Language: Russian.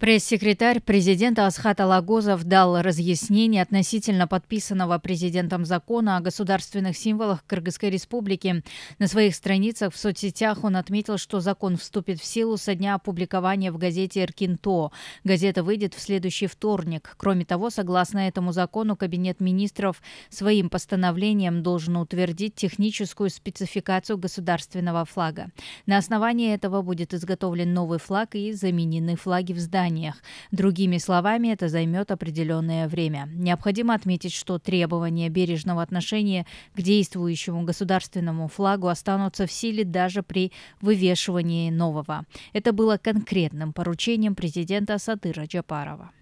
Пресс-секретарь президента Асхат Алагозов дал разъяснение относительно подписанного президентом закона о государственных символах Кыргызской республики. На своих страницах в соцсетях он отметил, что закон вступит в силу со дня опубликования в газете «Эркинто». Газета выйдет в следующий вторник. Кроме того, согласно этому закону, Кабинет министров своим постановлением должен утвердить техническую спецификацию государственного флага. На основании этого будет изготовлен новый флаг и заменены флаги в здании заданиях. Другими словами, это займет определенное время. Необходимо отметить, что требования бережного отношения к действующему государственному флагу останутся в силе даже при вывешивании нового. Это было конкретным поручением президента Садыра Джапарова.